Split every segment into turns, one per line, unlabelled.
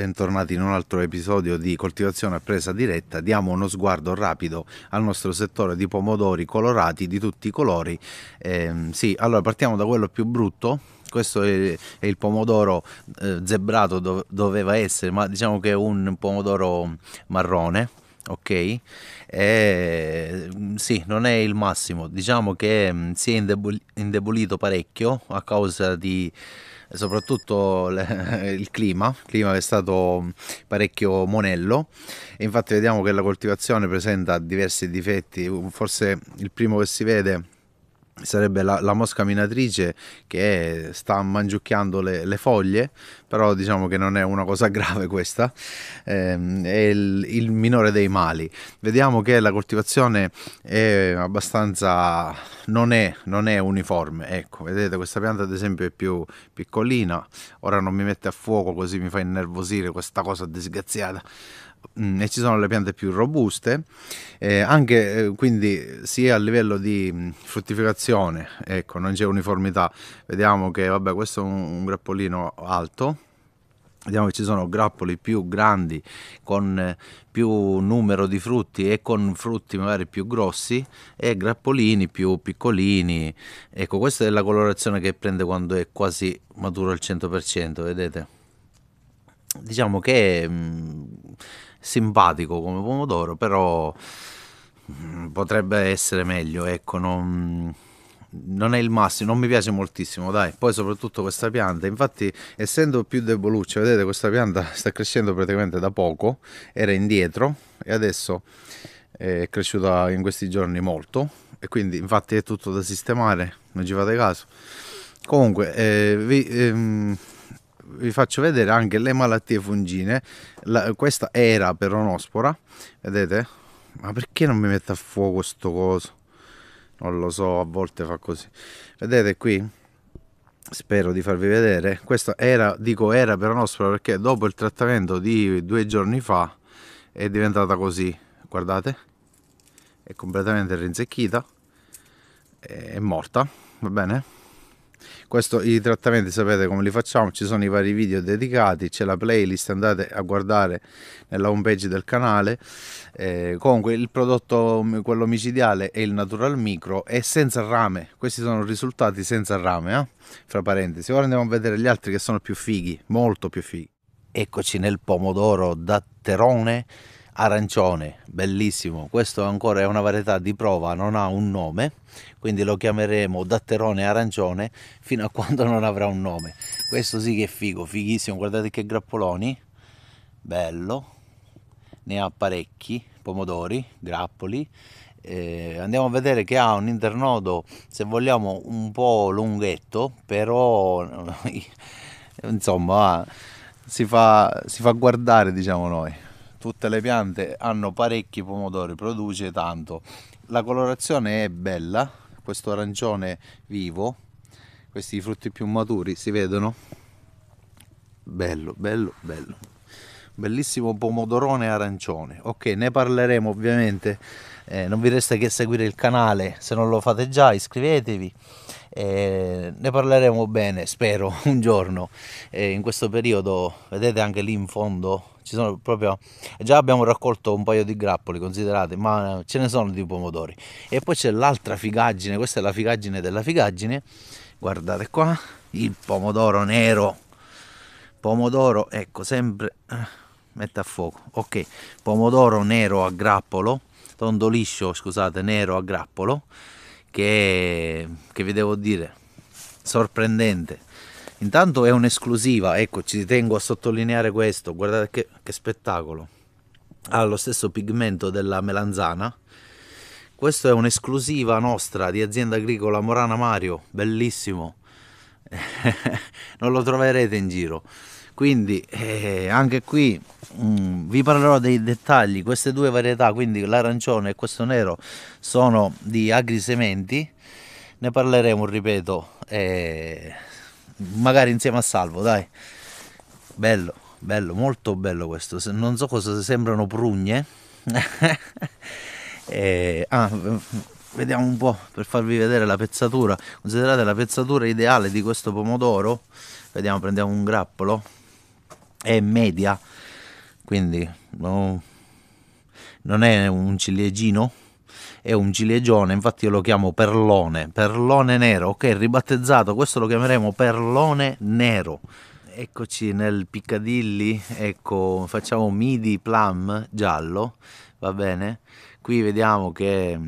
bentornati in un altro episodio di coltivazione a presa diretta. Diamo uno sguardo rapido al nostro settore di pomodori colorati di tutti i colori. Eh, sì, allora partiamo da quello più brutto, questo è, il pomodoro eh, zebrato doveva essere ma diciamo che è un pomodoro marrone ok e, mm, sì non è il massimo diciamo che mm, si è indebolito parecchio a causa di soprattutto le, il clima, il clima che è stato parecchio monello e infatti vediamo che la coltivazione presenta diversi difetti, forse il primo che si vede sarebbe la, la, mosca minatrice che sta mangiucchiando le, le, foglie, però diciamo che non è una cosa grave questa, ehm, è il, il, minore dei mali. Vediamo che la coltivazione è abbastanza, non è, non è, uniforme, ecco, vedete questa pianta ad esempio è più piccolina, ora non mi mette a fuoco così mi fa innervosire questa cosa disgraziata. Mm, e ci sono le piante più robuste, eh, anche eh, quindi sia a livello di mm, fruttificazione, ecco, non c'è uniformità. Vediamo che vabbè, questo è un, un grappolino alto. Vediamo che ci sono grappoli più grandi con eh, più numero di frutti e con frutti magari più grossi e grappolini più piccolini. Ecco, questa è la colorazione che prende quando è quasi maturo al 100%, vedete? Diciamo che mm, simpatico come pomodoro, però mm, potrebbe essere meglio, ecco, non, non è il massimo, non mi piace moltissimo, dai. Poi soprattutto questa pianta, infatti essendo più deboluccia, vedete questa pianta sta crescendo praticamente da poco, era indietro e adesso eh, è cresciuta in questi giorni molto e quindi infatti è tutto da sistemare, non ci fate caso. Comunque, eh, vi, ehm, vi faccio vedere anche le malattie fungine. La, questa era peronospora, vedete? Ma perché non mi mette a fuoco questo coso? Non lo so, a volte fa così. Vedete qui? Spero di farvi vedere. Questa era, dico era peronospora perché dopo il trattamento di due giorni fa è diventata così. Guardate, è completamente rinsecchita, è morta, va bene? Questo, I trattamenti sapete come li facciamo, ci sono i vari video dedicati, c'è la playlist, andate a guardare nella home page del canale. Eh, comunque il prodotto, quello micidiale, è il Natural Micro e senza rame, questi sono risultati senza rame, eh? fra parentesi. Ora andiamo a vedere gli altri che sono più fighi, molto più fighi. Eccoci nel pomodoro da terone arancione, bellissimo. Questo ancora è una varietà di prova, non ha un nome, quindi lo chiameremo datterone arancione fino a quando non avrà un nome. Questo sì che è figo, fighissimo, guardate che grappoloni, bello, ne ha parecchi, pomodori, grappoli. Eh, andiamo a vedere che ha un internodo, se vogliamo, un po' lunghetto, però insomma si fa, si fa guardare, diciamo noi tutte le piante hanno parecchi pomodori, produce tanto. La colorazione è bella, questo arancione vivo, questi frutti più maturi si vedono? Bello, bello, bello. Bellissimo pomodorone arancione. Ok, ne parleremo ovviamente. Eh, non vi resta che seguire il canale, se non lo fate già iscrivetevi eh, ne parleremo bene, spero, un giorno. Eh, in questo periodo, vedete anche lì in fondo, ci sono proprio... Già abbiamo raccolto un paio di grappoli, considerate, ma ce ne sono di pomodori. E poi c'è l'altra figaggine, questa è la figaggine della figaggine. Guardate qua, il pomodoro nero. Pomodoro, ecco, sempre... Eh, mette a fuoco. Ok, pomodoro nero a grappolo, tondo liscio, scusate, nero a grappolo che, che vi devo dire, sorprendente. Intanto è un'esclusiva, ecco, ci tengo a sottolineare questo, guardate che, che spettacolo. Ha lo stesso pigmento della melanzana. questo è un'esclusiva nostra di azienda agricola Morana Mario, bellissimo. non lo troverete in giro quindi eh, anche qui mh, mm, vi parlerò dei dettagli queste due varietà quindi l'arancione e questo nero sono di agrisementi ne parleremo ripeto eh, magari insieme a salvo dai bello bello molto bello questo non so cosa sembrano prugne eh, ah, vediamo un po' per farvi vedere la pezzatura considerate la pezzatura ideale di questo pomodoro vediamo prendiamo un grappolo è media, quindi no, non è un ciliegino, è un ciliegione, infatti io lo chiamo perlone, perlone nero, ok, ribattezzato, questo lo chiameremo perlone nero. Eccoci nel Piccadilly, ecco, facciamo midi plum giallo, va bene? Qui vediamo che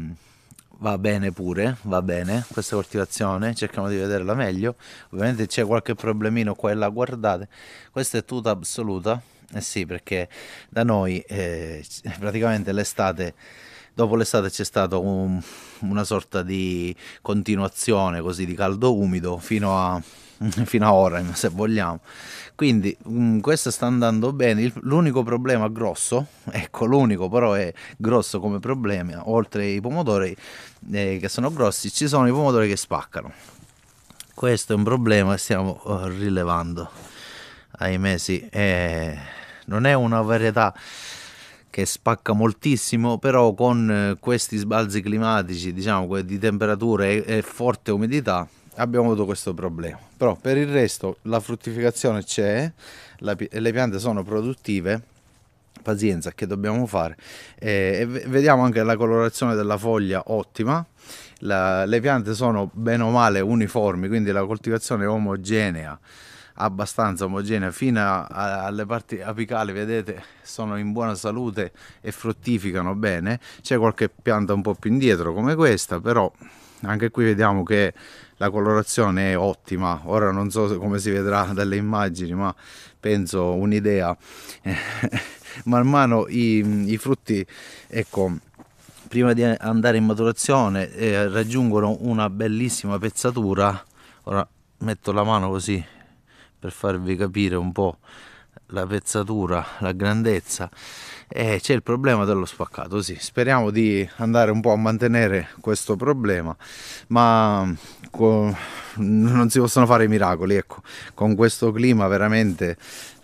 va bene pure, va bene questa coltivazione, cerchiamo di vederla meglio, ovviamente c'è qualche problemino qua e là, guardate, questa è tuta assoluta, eh sì perché da noi eh, praticamente l'estate dopo l'estate c'è stata un, una sorta di continuazione così di caldo umido fino a fino ad ora se vogliamo quindi mh, mm, questo sta andando bene Il, l'unico problema grosso ecco l'unico però è grosso come problema oltre ai pomodori eh, che sono grossi ci sono i pomodori che spaccano questo è un problema che stiamo oh, rilevando ai mesi eh, non è una varietà che spacca moltissimo, però con eh, questi sbalzi climatici, diciamo, di temperature e forte umidità, abbiamo avuto questo problema. Però per il resto la fruttificazione c'è, la, le piante sono produttive, pazienza che dobbiamo fare. Eh, vediamo anche la colorazione della foglia ottima, la, le piante sono bene o male uniformi, quindi la coltivazione è omogenea abbastanza omogenea fino a, a, alle parti apicali vedete sono in buona salute e fruttificano bene c'è qualche pianta un po' più indietro come questa però anche qui vediamo che la colorazione è ottima ora non so come si vedrà dalle immagini ma penso un'idea man mano i, i frutti ecco prima di andare in maturazione eh, raggiungono una bellissima pezzatura ora metto la mano così per farvi capire un po' la pezzatura la grandezza e eh, c'è il problema dello spaccato sì speriamo di andare un po' a mantenere questo problema ma non si possono fare miracoli ecco con questo clima veramente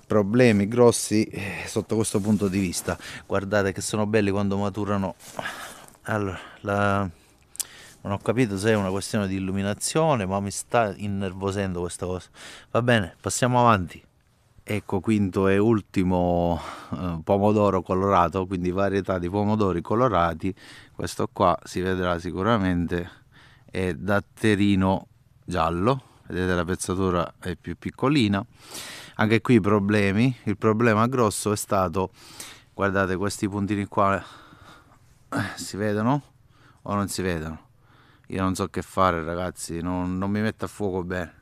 problemi grossi eh, sotto questo punto di vista guardate che sono belli quando maturano allora la... non ho capito se è una questione di illuminazione ma mi sta innervosendo questa cosa va bene passiamo avanti Ecco, quinto e ultimo eh, pomodoro colorato, quindi varietà di pomodori colorati. Questo qua si vedrà sicuramente è datterino giallo, vedete la pezzatura è più piccolina. Anche qui i problemi, il problema grosso è stato, guardate questi puntini qua, eh, si vedono o non si vedono? Io non so che fare ragazzi, non, non mi metto a fuoco bene,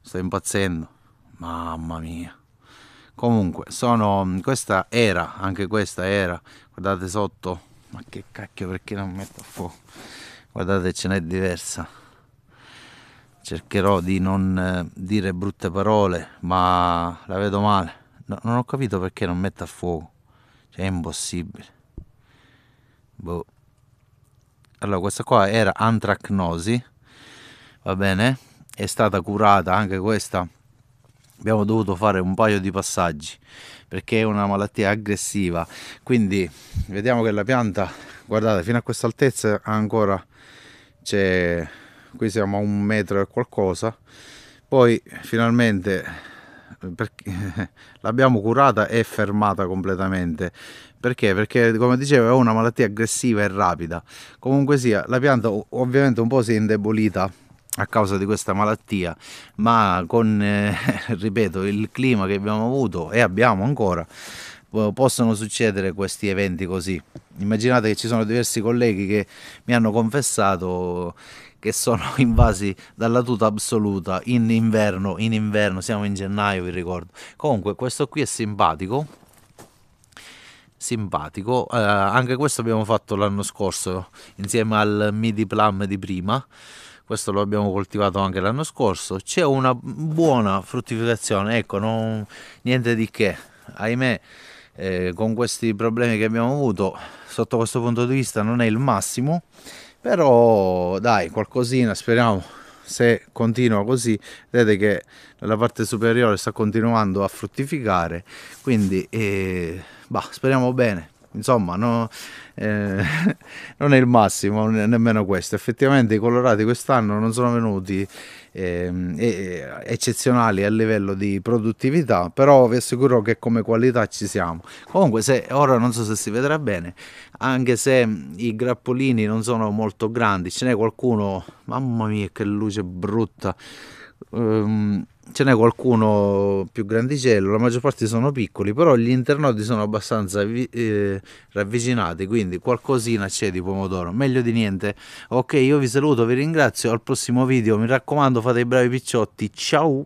sto impazzendo. Mamma mia. Comunque, sono. Questa era, anche questa era. Guardate sotto. Ma che cacchio, perché non metto a fuoco? Guardate, ce n'è diversa. Cercherò di non eh, dire brutte parole, ma la vedo male. No, non ho capito perché non mette a fuoco. Cioè, è impossibile. Boh. Allora, questa qua era antracnosi. Va bene? È stata curata anche questa abbiamo dovuto fare un paio di passaggi perché è una malattia aggressiva quindi vediamo che la pianta guardate fino a questa altezza ancora c'è qui siamo a un metro e qualcosa poi finalmente l'abbiamo curata e fermata completamente perché perché come dicevo è una malattia aggressiva e rapida comunque sia la pianta ovviamente un po' si è indebolita a causa di questa malattia, ma con, eh, ripeto, il clima che abbiamo avuto e abbiamo ancora, possono succedere questi eventi così. Immaginate che ci sono diversi colleghi che mi hanno confessato che sono invasi dalla tuta assoluta in inverno, in inverno, siamo in gennaio, vi ricordo. Comunque questo qui è simpatico. Simpatico, eh, anche questo abbiamo fatto l'anno scorso insieme al Midi Plum di prima questo lo abbiamo coltivato anche l'anno scorso, c'è una buona fruttificazione, ecco, non, niente di che, ahimè eh, con questi problemi che abbiamo avuto sotto questo punto di vista non è il massimo, però dai qualcosina speriamo se continua così vedete che nella parte superiore sta continuando a fruttificare quindi eh, bah, speriamo bene insomma no, eh, non è il massimo nemmeno questo effettivamente i colorati quest'anno non sono venuti eh, eccezionali a livello di produttività però vi assicuro che come qualità ci siamo comunque se ora non so se si vedrà bene anche se i grappolini non sono molto grandi ce n'è qualcuno mamma mia che luce brutta um, ce n'è qualcuno più grandicello, la maggior parte sono piccoli, però gli internodi sono abbastanza eh, ravvicinati, quindi qualcosina c'è di pomodoro, meglio di niente. Ok, io vi saluto, vi ringrazio, al prossimo video, mi raccomando fate i bravi picciotti, ciao!